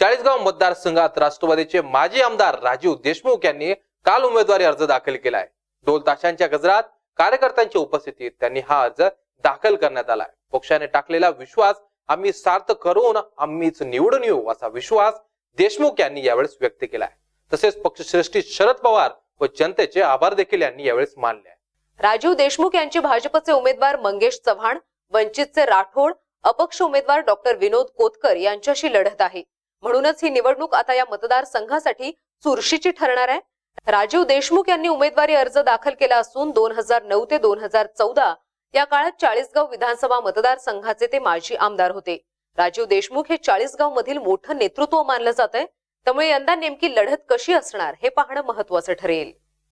चाळीसगाव मतदारसंघात राष्ट्रवादीचे माजी आमदार राजीव देशमुख यांनी काल उमेदवारी अर्ज दाखल केलाय दोन ताशांच्या गजरात कार्यकर्त्यांच्या उपस्थितीत त्यांनी हा अर्ज दाखल करण्यात आलाय पक्षाने टाकलेला विश्वास आम्ही सार्थ करून आम्हीच निवडून येऊ असा विश्वास देशमुख यांनी यावेळेस व्यक्त केलाय तसेच पक्षश्रेष्ठी शरद पवार व जनतेचे आभार देखील यांनी यावेळेस मानले राजीव देशमुख यांची भाजपचे उमेदवार मंगेश चव्हाण वंचितचे राठोड अपक्ष उमेदवार डॉक्टर विनोद कोतकर यांच्याशी लढत आहे म्हणूनच ही निवडणूक आता या मतदारसंघासाठी चुरशीची ठरणार आहे राजीव देशमुख यांनी उमेदवारी अर्ज दाखल केला असून दोन हजार नऊ ते दोन हजार चौदा या काळात चाळीसगाव विधानसभा मतदारसंघाचे ते माजी आमदार होते राजीव देशमुख हे चाळीसगाव मधील मोठं नेतृत्व मानलं जात आहे त्यामुळे यंदा नेमकी लढत कशी असणार हे पाहणं महत्वाचं ठरेल